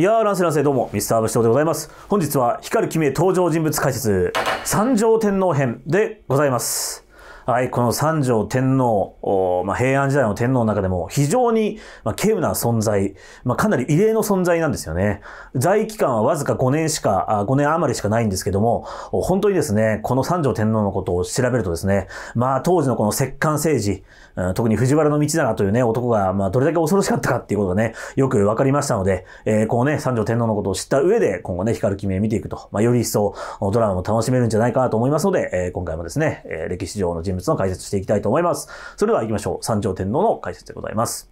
いやー、乱世乱世どうも、ミスターブシトでございます。本日は、光る君へ登場人物解説、三条天皇編でございます。はい、この三条天皇、まあ、平安時代の天皇の中でも非常に、まあ、稀有な存在、まあ、かなり異例の存在なんですよね。在位期間はわずか5年しか、5年余りしかないんですけども、本当にですね、この三条天皇のことを調べるとですね、まあ当時のこの摂関政治、特に藤原道長というね、男が、まあどれだけ恐ろしかったかっていうことがね、よくわかりましたので、えー、こうね、三条天皇のことを知った上で、今後ね、光る君を見ていくと、まあより一層ドラマも楽しめるんじゃないかと思いますので、えー、今回もですね、歴史上の人物の解説していきたいと思います。それでは行きましょう。三条天皇の解説でございます。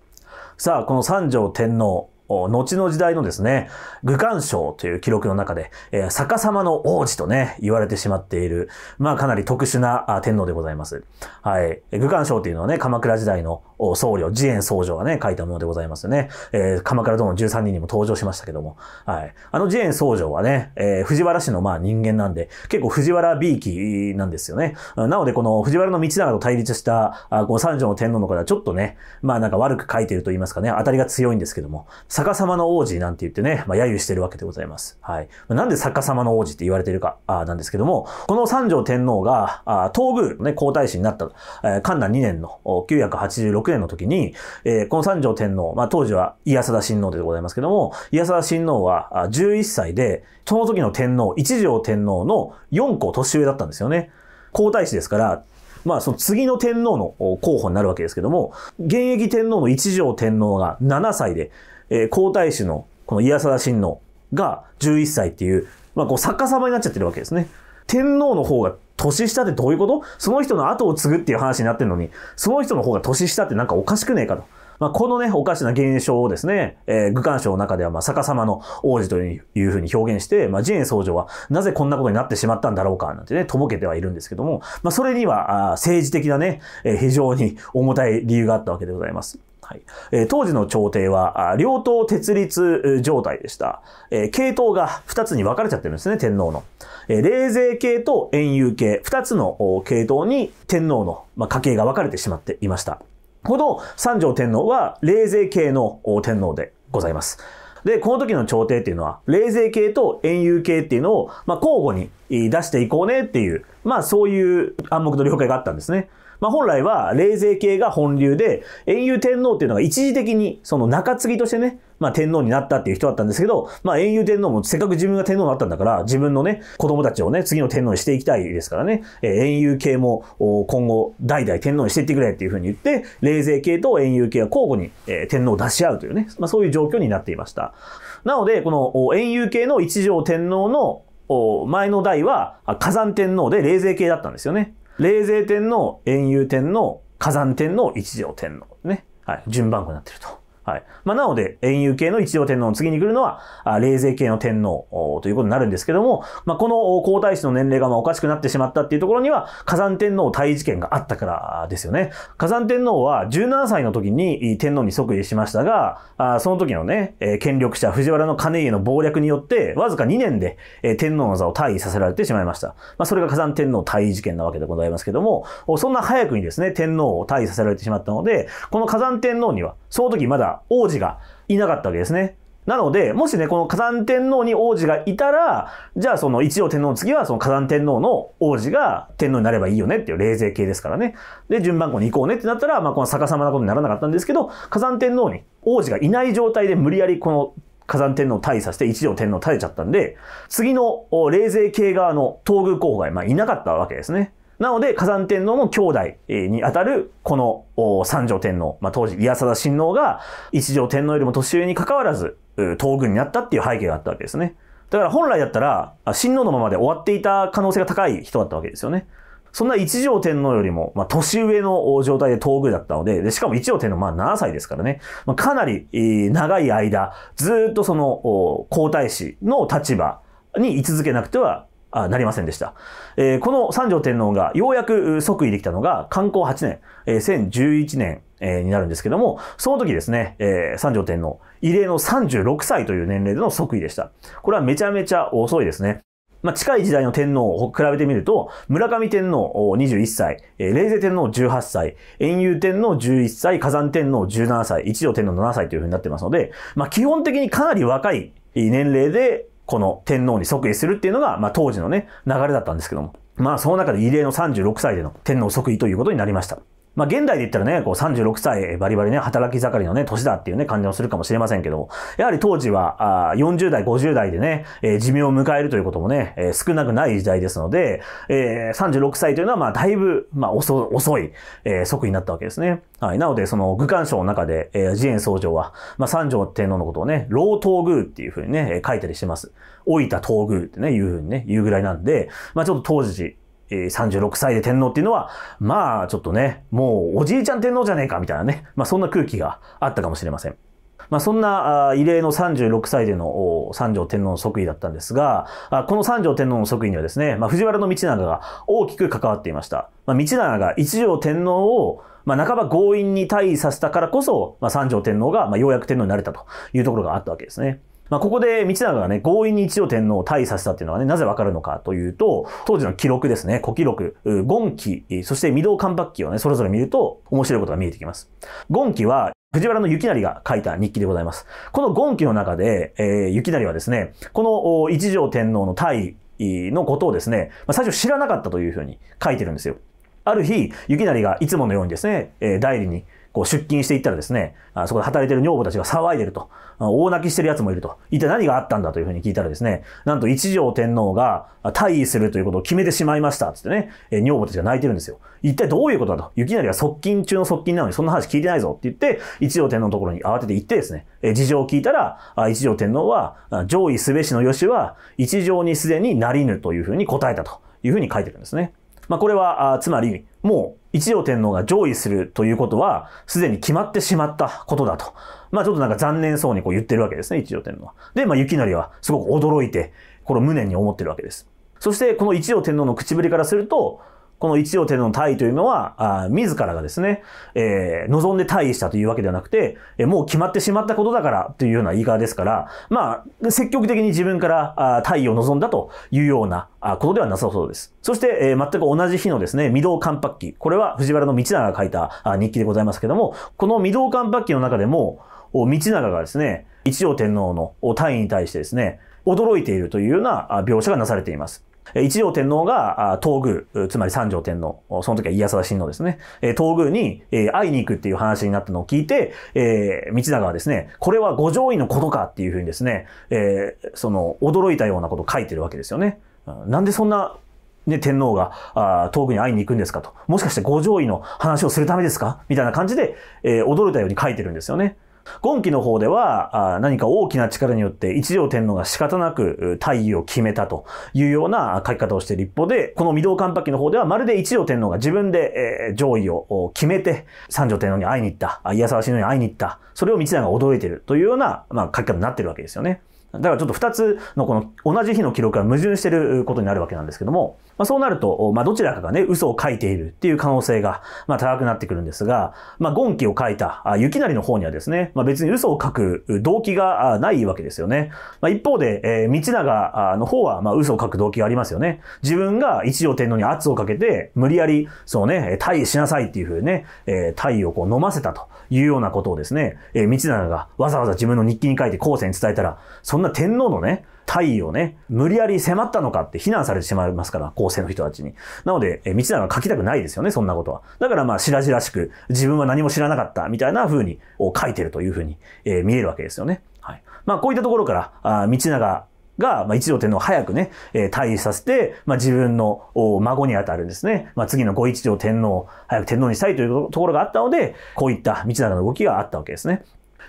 さあ、この三条天皇。後の時代のですね、愚官賞という記録の中で、えー、逆さまの王子とね、言われてしまっている、まあかなり特殊な天皇でございます。はい。愚官賞というのはね、鎌倉時代の僧侶、慈円僧侶がね、書いたものでございますね。えー、鎌倉殿の13人にも登場しましたけども、はい。あの慈円僧侶はね、えー、藤原氏のまあ人間なんで、結構藤原 B 期なんですよね。なのでこの藤原道長と対立した、あこの三条の天皇の方はちょっとね、まあなんか悪く書いてると言いますかね、当たりが強いんですけども、逆さまの王子なんて言ってね、まあ、揶揄してるわけでございます。はい。なんで逆さまの王子って言われてるか、あなんですけども、この三条天皇が、あ東のね、皇太子になった、えー、関南2年の986年の時に、えー、この三条天皇、まあ、当時はイヤサダ親王でございますけども、イヤサダ親王は11歳で、その時の天皇、一条天皇の4個年上だったんですよね。皇太子ですから、まあ、その次の天皇の候補になるわけですけども、現役天皇の一条天皇が7歳で、えー、皇太子の、この家定親王が11歳っていう、まあ、こう作家様になっちゃってるわけですね。天皇の方が年下ってどういうことその人の後を継ぐっていう話になってるのに、その人の方が年下ってなんかおかしくねえかと。まあ、このね、おかしな現象をですね、えー、愚官賞の中では、まあ、逆さまの王子というふうに表現して、まあ、ジェーン僧女は、なぜこんなことになってしまったんだろうか、なんてね、とぼけてはいるんですけども、まあ、それには、あ政治的なね、えー、非常に重たい理由があったわけでございます。はい、え当時の朝廷は、両党鉄立状態でした。え系統が2つに分かれちゃってるんですね、天皇の。え冷税系と円遊系、2つの系統に天皇の、ま家系が分かれてしまっていました。この三条天皇は、冷税系の天皇でございます。で、この時の朝廷っていうのは、冷税系と円遊系っていうのを、まあ、交互に出していこうねっていう、まあ、そういう暗黙の了解があったんですね。まあ、本来は、冷泉系が本流で、遠遊天皇っていうのが一時的に、その中継ぎとしてね、まあ、天皇になったっていう人だったんですけど、まあ、遠遊天皇もせっかく自分が天皇になったんだから、自分のね、子供たちをね、次の天皇にしていきたいですからね、えー、遠遊系も今後、代々天皇にしていってくれっていうふうに言って、冷泉系と遠遊系が交互に、えー、天皇を出し合うというね、まあ、そういう状況になっていました。なので、この遠遊系の一条天皇の前の代は火山天皇で冷泉系だったんですよね。冷泉天皇、円遊天皇、火山天皇、一条天皇ね、はい、順番になってると。はい。まあ、なので、園遊系の一条天皇の次に来るのは、冷静系の天皇ということになるんですけども、まあ、この皇太子の年齢がまおかしくなってしまったっていうところには、火山天皇退位事件があったからですよね。火山天皇は17歳の時に天皇に即位しましたが、あその時のね、権力者藤原の金家の謀略によって、わずか2年で天皇の座を退位させられてしまいました。まあ、それが火山天皇退位事件なわけでございますけども、そんな早くにですね、天皇を退位させられてしまったので、この火山天皇には、その時まだ王子がいなかったわけですね。なので、もしね、この火山天皇に王子がいたら、じゃあその一条天皇の次はその火山天皇の王子が天皇になればいいよねっていう冷静系ですからね。で、順番後に行こうねってなったら、まあこの逆さまなことにならなかったんですけど、火山天皇に王子がいない状態で無理やりこの火山天皇を退位させて一条天皇を耐えちゃったんで、次の冷静系側の東宮候補が今いなかったわけですね。なので、火山天皇の兄弟にあたる、この三条天皇、まあ、当時、宮貞親王が、一条天皇よりも年上に関わらず、東軍になったっていう背景があったわけですね。だから本来だったら、親王のままで終わっていた可能性が高い人だったわけですよね。そんな一条天皇よりも、まあ、年上の状態で東宮だったので、でしかも一条天皇、まあ、7歳ですからね、まあ、かなり、長い間、ずっとその、皇太子の立場に居続けなくてはあなりませんでした。えー、この三条天皇がようやく即位できたのが観光8年、えー、1011年、えー、になるんですけども、その時ですね、えー、三条天皇、異例の36歳という年齢での即位でした。これはめちゃめちゃ遅いですね。まあ、近い時代の天皇を比べてみると、村上天皇21歳、冷泉天皇18歳、遠遊天皇11歳、火山天皇17歳、一条天皇7歳というふうになってますので、まあ、基本的にかなり若い年齢でこの天皇に即位するっていうのが、まあ当時のね、流れだったんですけども。まあその中で異例の36歳での天皇即位ということになりました。まあ、現代で言ったらね、こう36歳バリバリね、働き盛りのね、年だっていうね、感じもするかもしれませんけど、やはり当時は、あ40代、50代でね、えー、寿命を迎えるということもね、えー、少なくない時代ですので、えー、36歳というのは、まあ、だいぶ、まあ、遅、遅い、えー、即位になったわけですね。はい。なので、その、愚官賞の中で、えー、ジエ僧正は、まあ、三条天皇のことをね、老東宮っていうふうにね、書いたりしてます。老いた東宮ってね、いうふうにね、言うぐらいなんで、まあ、ちょっと当時、36歳で天皇っていうのは、まあちょっとね、もうおじいちゃん天皇じゃねえかみたいなね、まあそんな空気があったかもしれません。まあ、そんな異例の36歳での三条天皇の即位だったんですが、この三条天皇の即位にはですね、まあ、藤原道長が大きく関わっていました。まあ、道長が一条天皇をまあ、半ば強引に退位させたからこそ、まあ、三条天皇が、まあ、ようやく天皇になれたというところがあったわけですね。まあ、ここで道長がね、強引に一応天皇を退位させたっていうのはね、なぜわかるのかというと、当時の記録ですね、古記録、ゴン記、そして御堂関白記をね、それぞれ見ると面白いことが見えてきます。ゴン記は、藤原の幸成が書いた日記でございます。このゴン記の中で、えー、幸成はですね、この一条天皇の退位のことをですね、まあ、最初知らなかったというふうに書いてるんですよ。ある日、雪成がいつものようにですね、えー、代理にこう出勤していったらですね、あそこで働いてる女房たちが騒いでると、大泣きしてる奴もいると、一体何があったんだというふうに聞いたらですね、なんと一条天皇が退位するということを決めてしまいました、つってね、え女房たちが泣いてるんですよ。一体どういうことだと、雪成は側近中の側近なのにそんな話聞いてないぞって言って、一条天皇のところに慌てて行ってですね、え事情を聞いたら、一条天皇は、上位すべしの吉は一条にすでになりぬというふうに答えたというふうに書いてるんですね。まあ、これは、つまり、もう一条天皇が上位するということは、すでに決まってしまったことだと。まあちょっとなんか残念そうにこう言ってるわけですね、一条天皇は。で、まあ雪成はすごく驚いて、これを無念に思ってるわけです。そして、この一条天皇の口ぶりからすると、この一条天皇の退位というのは、あ自らがですね、えー、望んで退位したというわけではなくて、えー、もう決まってしまったことだからというような言い方ですから、まあ、積極的に自分から退位を望んだというようなことではなさそうです。そして、えー、全く同じ日のですね、御堂関白記。これは藤原道長が書いた日記でございますけども、この御堂関白記の中でも、道長がですね、一条天皇の退位に対してですね、驚いているというような描写がなされています。一条天皇が東宮、つまり三条天皇、その時は家定親王ですね、東宮に会いに行くっていう話になったのを聞いて、え道長はですね、これは五条院のことかっていうふうにですね、えその、驚いたようなことを書いてるわけですよね。なんでそんなね、天皇が、あ東宮に会いに行くんですかと。もしかして五条院の話をするためですかみたいな感じで、え驚いたように書いてるんですよね。今期の方では、何か大きな力によって一条天皇が仕方なく大義を決めたというような書き方をしている一方で、この御堂関白記の方ではまるで一条天皇が自分で上位を決めて三条天皇に会いに行った、い宮沢親のに会いに行った、それを道長が驚いているというような、まあ、書き方になってるわけですよね。だからちょっと二つのこの同じ日の記録が矛盾していることになるわけなんですけども、まあ、そうなると、まあ、どちらかがね、嘘を書いているっていう可能性が、まあ、高くなってくるんですが、まあ、言記を書いた、あ雪成の方にはですね、まあ、別に嘘を書く動機がないわけですよね。まあ、一方で、えー、道長の方は、まあ、嘘を書く動機がありますよね。自分が一条天皇に圧をかけて、無理やり、そうね、退位しなさいっていうふうにね、えー、退位をこう飲ませたというようなことをですね、えー、道長がわざわざ自分の日記に書いて後世に伝えたら、そんな天皇のね、体をね、無理やり迫ったのかって非難されてしまいますから、後世の人たちに。なので、え道長は書きたくないですよね、そんなことは。だからまあ、白々しく、自分は何も知らなかった、みたいな風に、を書いてるという風に、えー、見えるわけですよね。はい。まあ、こういったところから、あ道長が、まあ、一条天皇を早くね、えー、退位させて、まあ、自分の孫にあたるんですね、まあ、次の五一条天皇を早く天皇にしたいというところがあったので、こういった道長の動きがあったわけですね。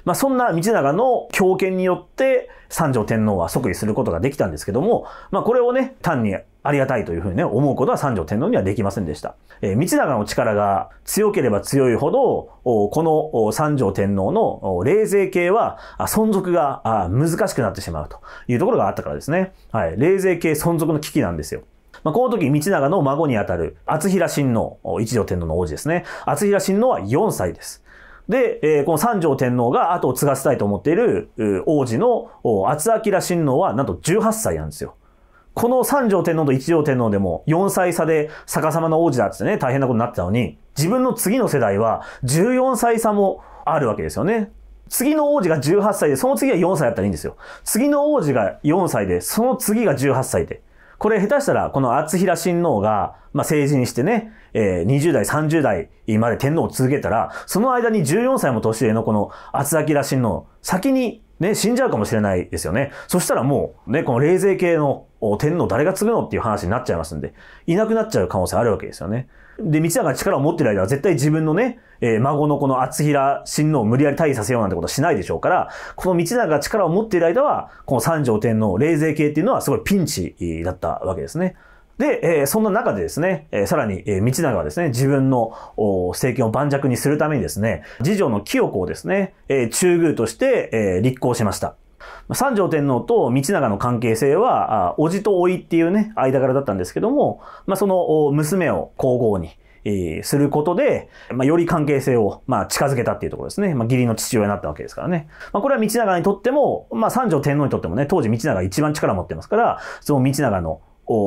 まあ、そんな道長の強権によって三条天皇は即位することができたんですけども、まあ、これをね、単にありがたいというふうにね、思うことは三条天皇にはできませんでした。えー、道長の力が強ければ強いほど、この三条天皇の冷静系は存続が難しくなってしまうというところがあったからですね。はい。冷静系存続の危機なんですよ。まあ、この時、道長の孫にあたる、厚平親王、一条天皇の王子ですね。厚平親王は4歳です。で、えー、この三条天皇が後を継がせたいと思っている王子の厚明親王はなんと18歳なんですよ。この三条天皇と一条天皇でも4歳差で逆さまの王子だってね、大変なことになってたのに、自分の次の世代は14歳差もあるわけですよね。次の王子が18歳で、その次は4歳だったらいいんですよ。次の王子が4歳で、その次が18歳で。これ下手したら、この厚平親王が、まあ、成人してね、えー、20代、30代まで天皇を続けたら、その間に14歳も年上のこの厚明親王、先にね、死んじゃうかもしれないですよね。そしたらもう、ね、この冷静系の天皇誰が継ぐのっていう話になっちゃいますんで、いなくなっちゃう可能性あるわけですよね。で、道長が力を持ってる間は絶対自分のね、えー、孫のこの厚平親王を無理やり退位させようなんてことはしないでしょうから、この道長が力を持っている間は、この三条天皇、冷静系っていうのはすごいピンチだったわけですね。で、えー、そんな中でですね、えー、さらに、えー、道長はですね、自分の政権を盤石にするためにですね、次女の清子をですね、え中宮として、え立候補しました。三条天皇と道長の関係性は、叔父と甥っていうね、間柄だったんですけども、まあ、その娘を皇后に、えー、することで、まあ、より関係性を、まあ、近づけたっていうところですね。まあ、義理の父親になったわけですからね。まあ、これは道長にとっても、まあ、三条天皇にとってもね、当時道長が一番力を持ってますから、その道長の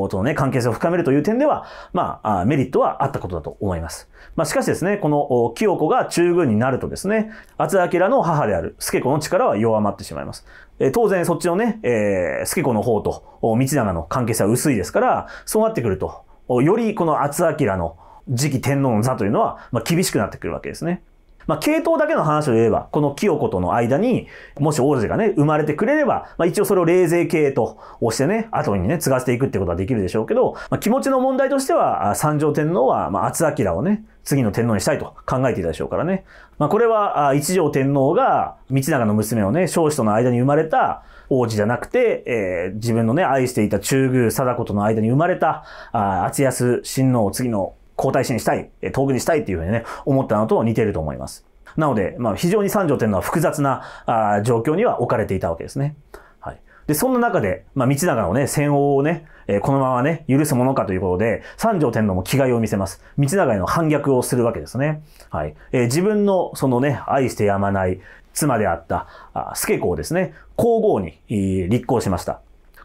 とのね、関係性を深めるという点では、まあ、メリットはあったことだと思います。まあ、しかしですね、この清子が中軍になるとですね、厚明の母である助子の力は弱まってしまいます。え当然そっちのね、えー、助子の方と道長の関係性は薄いですから、そうなってくると、よりこの厚明の次期天皇の座というのは、まあ、厳しくなってくるわけですね。まあ、系統だけの話を言えば、この清子との間に、もし王子がね、生まれてくれれば、まあ、一応それを冷静系と押してね、後にね、継がせていくってことはできるでしょうけど、まあ、気持ちの問題としては、三条天皇は、まあ、厚明をね、次の天皇にしたいと考えていたでしょうからね。まあ、これは、一条天皇が、道長の娘をね、少子との間に生まれた王子じゃなくて、えー、自分のね、愛していた中宮貞子との間に生まれた、あ厚安親王を次の皇太子にしたい、東軍にしたいっていうふうにね、思ったのと似てると思います。なので、まあ、非常に三条というのは複雑なあ状況には置かれていたわけですね。はい。で、そんな中で、まあ、道長のね、戦王をね、えー、このままね、許すものかということで、三条天皇も気概を見せます。道長への反逆をするわけですね。はい。えー、自分の、そのね、愛してやまない妻であった、あコをですね、皇后に、立候しました。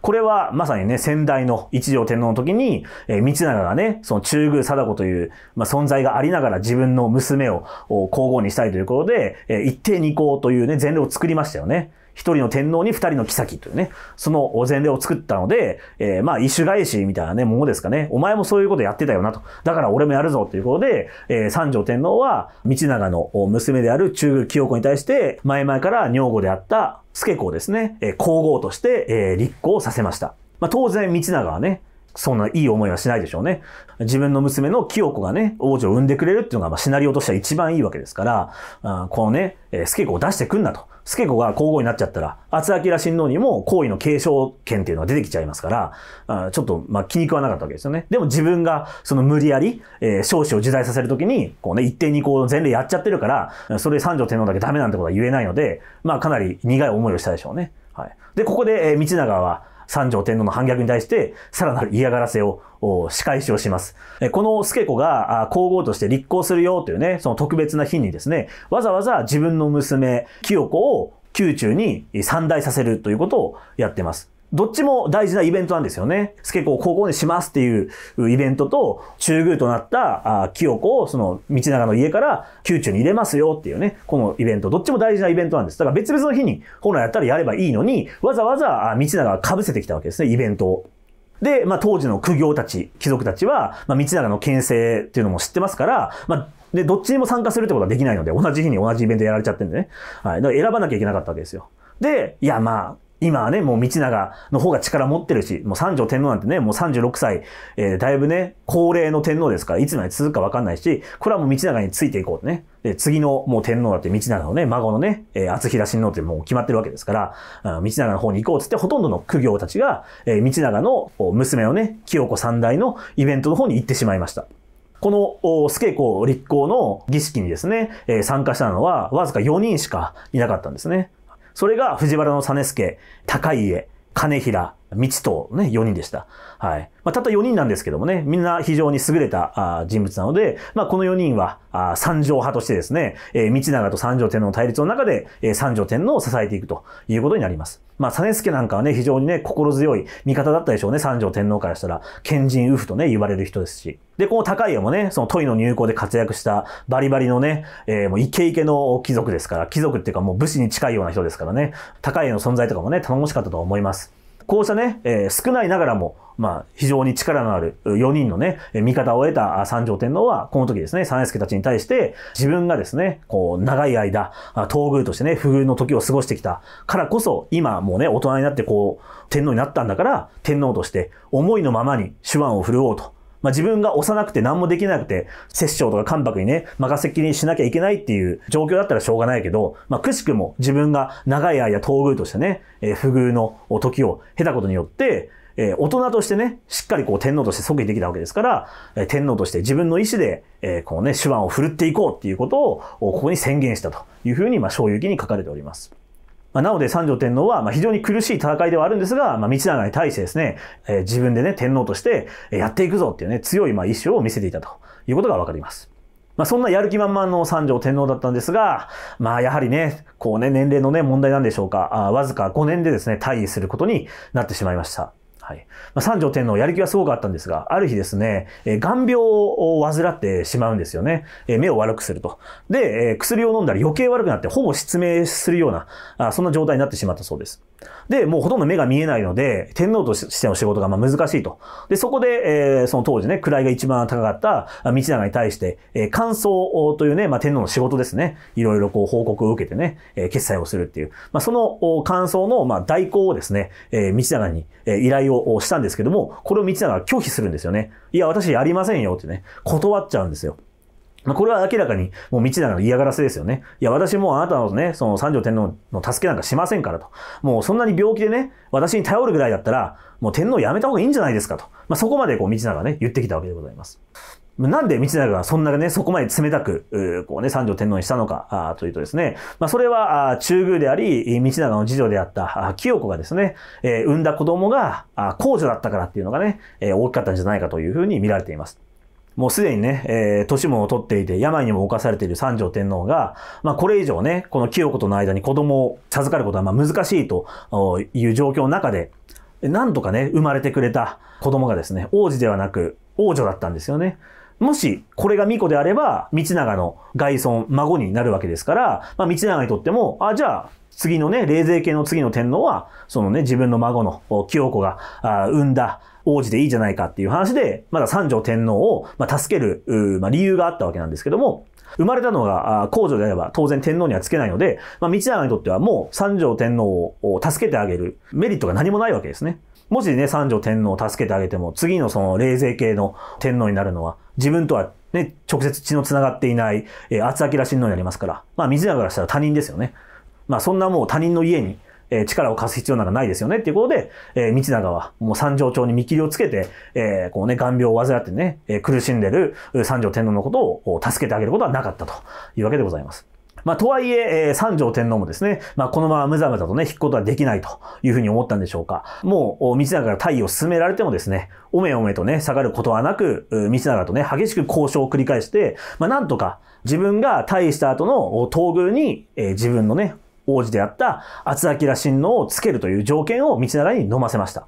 これはまさにね、先代の一条天皇の時に、えー、道長がね、その中宮貞子という、まあ、存在がありながら自分の娘を皇后にしたいということで、えー、一定二皇というね、前例を作りましたよね。一人の天皇に二人の妃というね、そのお前例を作ったので、えー、まあ、一種返しみたいなね、ものですかね。お前もそういうことやってたよなと。だから俺もやるぞということで、えー、三条天皇は、道長の娘である中宮清子に対して、前々から女房であった助子をですね、えー、皇后として、えー、立候させました。まあ、当然、道長はね、そんないい思いはしないでしょうね。自分の娘の清子がね、王女を産んでくれるっていうのが、まあ、シナリオとしては一番いいわけですから、ん、このね、えー、子を出してくんなと。助子が皇后になっちゃったら、厚明親王にも皇位の継承権っていうのが出てきちゃいますから、あちょっと、まあ、気に食わなかったわけですよね。でも自分が、その無理やり、えー、少子を時代させるときに、こうね、一定にこう、前例やっちゃってるから、それ三条天皇だけダメなんてことは言えないので、まあ、かなり苦い思いをしたでしょうね。はい。で、ここで、えー、道長は、三条天皇の反逆に対して、さらなる嫌がらせを、仕返しをします。この助子が皇后として立候するよというね、その特別な日にですね、わざわざ自分の娘、清子を宮中に参大させるということをやってます。どっちも大事なイベントなんですよね。スケコを高校にしますっていうイベントと、中宮となった清子をその道長の家から宮中に入れますよっていうね、このイベント、どっちも大事なイベントなんです。だから別々の日に本来やったらやればいいのに、わざわざ道長が被せてきたわけですね、イベントを。で、まあ当時の苦行たち、貴族たちは、まあ道長の牽制っていうのも知ってますから、まあで、どっちにも参加するってことはできないので、同じ日に同じイベントやられちゃってんでね。はい。だから選ばなきゃいけなかったわけですよ。で、いやまあ、今はね、もう道長の方が力持ってるし、もう三条天皇なんてね、もう36歳、えー、だいぶね、高齢の天皇ですから、いつまで続くかわかんないし、これはもう道長についていこうとね。で、次のもう天皇だって道長のね、孫のね、えー、厚平親王ってもう決まってるわけですから、あ道長の方に行こうつって、ほとんどの苦行たちが、えー、道長の娘のね、清子三代のイベントの方に行ってしまいました。この、スケ公立候の儀式にですね、えー、参加したのは、わずか4人しかいなかったんですね。それが藤原実助、高家、金平、道とね、4人でした。はい。まあ、たった4人なんですけどもね、みんな非常に優れた人物なので、まあ、この4人は、あ三条派としてですね、えー、道長と三条天皇の対立の中で、えー、三条天皇を支えていくということになります。まあ、実ケなんかはね、非常にね、心強い味方だったでしょうね、三条天皇からしたら、賢人ウフとね、言われる人ですし。で、この高家もね、その問いの入港で活躍したバリバリのね、えー、もうイケイケの貴族ですから、貴族っていうかもう武士に近いような人ですからね、高家の存在とかもね、頼もしかったと思います。こうしたね、えー、少ないながらも、まあ、非常に力のある4人のね、味方を得た三条天皇は、この時ですね、三助たちに対して、自分がですね、こう、長い間、東宮としてね、不遇の時を過ごしてきたからこそ、今もうね、大人になってこう、天皇になったんだから、天皇として、思いのままに手腕を振るおうと。まあ、自分が幼くて何もできなくて、摂政とか関白にね、任せっきりにしなきゃいけないっていう状況だったらしょうがないけど、まあ、くしくも自分が長い間東宮としてね、えー、不遇の時を経たことによって、え大人としてね、しっかりこう天皇として即位できたわけですから、え天皇として自分の意思で、えこうね、手腕を振るっていこうっていうことを、ここに宣言したというふうに、まあ、正行に書かれております。まあ、なので三条天皇は、ま非常に苦しい戦いではあるんですが、まあ、道長に対してですね、え自分でね、天皇としてやっていくぞっていうね、強いま意志を見せていたということがわかります。まあ、そんなやる気満々の三条天皇だったんですが、まあ、やはりね、こうね、年齢のね、問題なんでしょうか、あわずか5年でですね、退位することになってしまいました。はい。まあ、三条天皇、やる気はすごかったんですが、ある日ですね、えー、眼病を患ってしまうんですよね。えー、目を悪くすると。で、えー、薬を飲んだら余計悪くなって、ほぼ失明するような、あそんな状態になってしまったそうです。で、もうほとんど目が見えないので、天皇としての仕事がまあ難しいと。で、そこで、えー、その当時ね、位が一番高かった道長に対して、えー、感想というね、まあ、天皇の仕事ですね。いろいろこう報告を受けてね、えー、決裁をするっていう。まあ、その感想の、まあ、代行をですね、えー、道長に、え依頼ををしたんですけども、これを道長が拒否するんですよね。いや、私やりませんよってね、断っちゃうんですよ。まこれは明らかに、もう道長の嫌がらせですよね。いや、私もあなたのね、その三条天皇の助けなんかしませんからと。もうそんなに病気でね、私に頼るぐらいだったら、もう天皇やめた方がいいんじゃないですかと。まあ、そこまでこう、道長ね、言ってきたわけでございます。なんで道長がそんなね、そこまで冷たく、こうね、三条天皇にしたのか、というとですね、まあ、それは、中宮であり、道長の次女であった、清子がですね、えー、産んだ子供が、皇女だったからっていうのがね、えー、大きかったんじゃないかというふうに見られています。もうすでにね、えー、年も取っていて、病にも侵されている三条天皇が、まあこれ以上ね、この清子との間に子供を授かることはま難しいという状況の中で、なんとかね、生まれてくれた子供がですね、王子ではなく王女だったんですよね。もし、これが巫女であれば、道長の外孫、孫になるわけですから、まあ、道長にとっても、あ、じゃあ、次のね、冷静系の次の天皇は、そのね、自分の孫の清子が産んだ王子でいいじゃないかっていう話で、まだ三条天皇を、まあ、助ける、まあ、理由があったわけなんですけども、生まれたのが皇女であれば当然天皇にはつけないので、まあ、道長にとってはもう三条天皇を助けてあげるメリットが何もないわけですね。もしね、三条天皇を助けてあげても、次のその冷静系の天皇になるのは、自分とはね、直接血の繋がっていない、えー、厚明親王になりますから、まあ、水永からしたら他人ですよね。まあ、そんなもう他人の家に、えー、力を貸す必要なんかないですよねっていうことで、えー、道長はもう三条町に見切りをつけて、えー、こうね、眼病を患ってね、えー、苦しんでる三条天皇のことを助けてあげることはなかったというわけでございます。まあ、とはいえ、えー、三条天皇もですね、まあ、このままむざむざとね、引くことはできないというふうに思ったんでしょうか。もう、道長が退位を進められてもですね、おめおめとね、下がることはなく、道長とね、激しく交渉を繰り返して、まあ、なんとか、自分が退位した後の東宮に、えー、自分のね、王子であった厚明親王をつけるという条件を道長に飲ませました。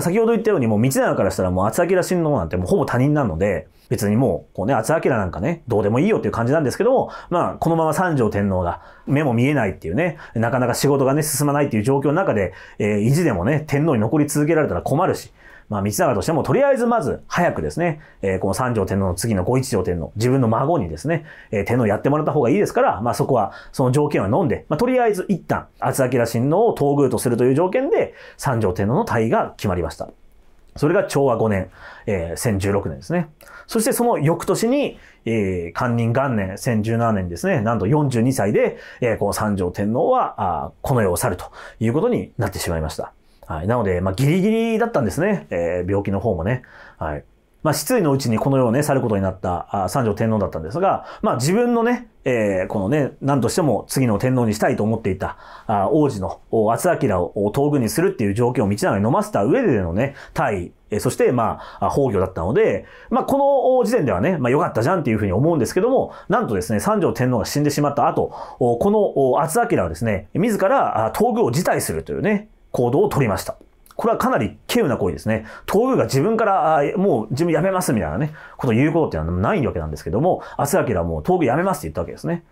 先ほど言ったようにもう道長からしたらもう厚明親王なんてもうほぼ他人なので、別にもう、こうね、厚明なんかね、どうでもいいよっていう感じなんですけども、まあ、このまま三条天皇が目も見えないっていうね、なかなか仕事がね、進まないっていう状況の中で、えー、意地でもね、天皇に残り続けられたら困るし、まあ、道長としても、とりあえずまず、早くですね、えー、この三条天皇の次の五一条天皇、自分の孫にですね、えー、天皇やってもらった方がいいですから、まあ、そこは、その条件は飲んで、まあ、とりあえず一旦、厚明親王を東宮とするという条件で、三条天皇の退位が決まりました。それが昭和5年、えー、1016年ですね。そしてその翌年に、えー、官人元年、1017年ですね、なんと42歳で、えー、この三条天皇は、あこの世を去るということになってしまいました。はい。なので、まあ、ギリギリだったんですね。えー、病気の方もね。はい。まあ、失意のうちにこの世をね、去ることになったあ三条天皇だったんですが、まあ、自分のね、えー、このね、何としても次の天皇にしたいと思っていた、あ王子の厚明を東軍にするっていう条件を道長に飲ませた上でのね、対位、えー、そして、まあ、崩御だったので、まあ、この時点ではね、まあ、良かったじゃんっていうふうに思うんですけども、なんとですね、三条天皇が死んでしまった後、この厚明はですね、自ら東軍を辞退するというね、行動を取りました。これはかなり稀有な行為ですね。東宮が自分から、あもう自分辞めますみたいなね、ことを言うことっていうのはないわけなんですけども、厚明はもう東宮辞めますって言ったわけですね。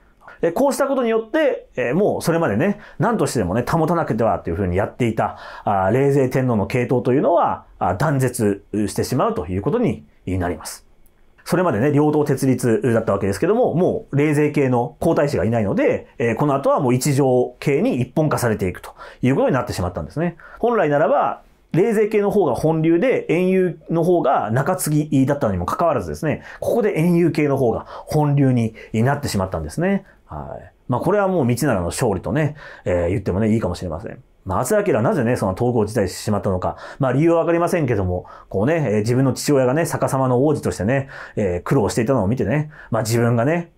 こうしたことによって、えもうそれまでね、何としてでもね、保たなくてはっていうふうにやっていた、あ冷泉天皇の系統というのは、断絶してしまうということになります。それまでね、領土設立だったわけですけども、もう、冷静系の皇太子がいないので、えー、この後はもう一条系に一本化されていくということになってしまったんですね。本来ならば、冷静系の方が本流で、遠遊の方が中継ぎだったのにも関わらずですね、ここで遠遊系の方が本流になってしまったんですね。はい。まあ、これはもう道長の勝利とね、えー、言ってもね、いいかもしれません。松明はなぜね、その稿を自体してしまったのか。まあ理由はわかりませんけども、こうね、えー、自分の父親がね、逆さまの王子としてね、えー、苦労していたのを見てね、まあ自分がね、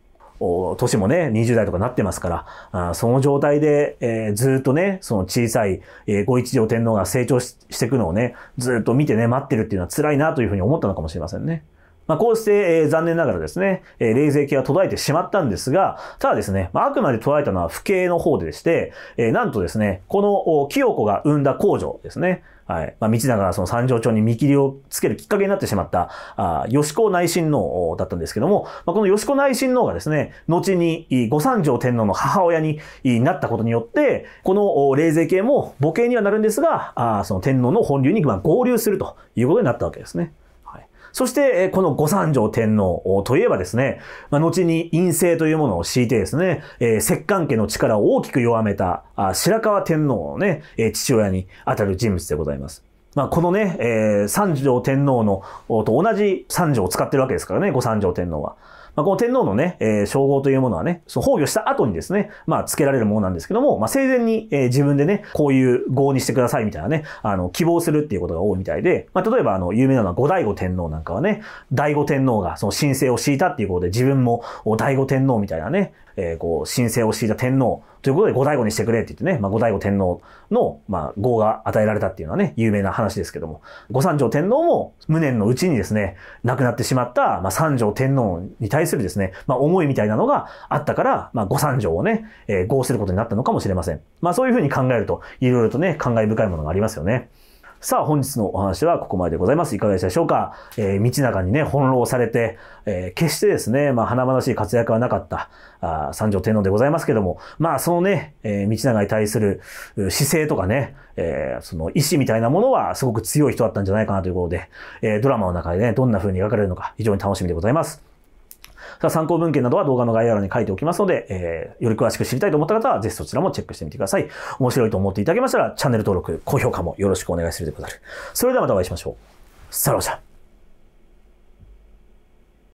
年もね、20代とかなってますから、あその状態で、えー、ずっとね、その小さい、えー、ご一条天皇が成長していくのをね、ずっと見てね、待ってるっていうのは辛いなというふうに思ったのかもしれませんね。まあ、こうして、えー、残念ながらですね、えー、冷静系は途絶えてしまったんですが、ただですね、まあ、あくまで途絶えたのは不景の方でして、えー、なんとですね、この清子が生んだ工場ですね、はい。まあ、道長がその三条町に見切りをつけるきっかけになってしまった、あ吉子内親王だったんですけども、まあ、この吉子内親王がですね、後に五三条天皇の母親になったことによって、この冷静系も母系にはなるんですが、あその天皇の本流に合流するということになったわけですね。そして、この五三条天皇といえばですね、まあ、後に陰性というものを敷いてですね、えー、摂関家の力を大きく弱めた白河天皇のね、えー、父親にあたる人物でございます。まあ、このね、えー、三条天皇のと同じ三条を使ってるわけですからね、五三条天皇は。まあ、この天皇のね、えー、称号というものはね、その崩御した後にですね、まあ、付けられるものなんですけども、まあ、生前に、えー、自分でね、こういう号にしてくださいみたいなね、あの、希望するっていうことが多いみたいで、まあ、例えば、あの、有名なのは後醍醐天皇なんかはね、醍醐天皇がその申請を敷いたっていうことで、自分も、醍醐天皇みたいなね、えー、こう、申請を敷いた天皇ということで、後醍醐にしてくれって言ってね、まあ、後醍醐天皇の、まあ、号が与えられたっていうのはね、有名な話ですけども、後三条天皇も無念のうちにですね、亡くなってしまった、まあ、三条天皇に対するですね、まあ、思いみたいなのがあったから、まあ、後三条をね、えー、号することになったのかもしれません。まあ、そういうふうに考えると、いろいろとね、感慨深いものがありますよね。さあ、本日のお話はここまででございます。いかがでしたでしょうかえー、道長にね、翻弄されて、えー、決してですね、まあ、華々しい活躍はなかった、あ三条天皇でございますけども、まあ、そのね、えー、道長に対する姿勢とかね、えー、その意志みたいなものはすごく強い人だったんじゃないかなということで、えー、ドラマの中でね、どんな風に描かれるのか非常に楽しみでございます。参考文献などは動画の概要欄に書いておきますので、えー、より詳しく知りたいと思った方は、ぜひそちらもチェックしてみてください。面白いと思っていただけましたら、チャンネル登録、高評価もよろしくお願いするでござる。それではまたお会いしましょう。さようなら。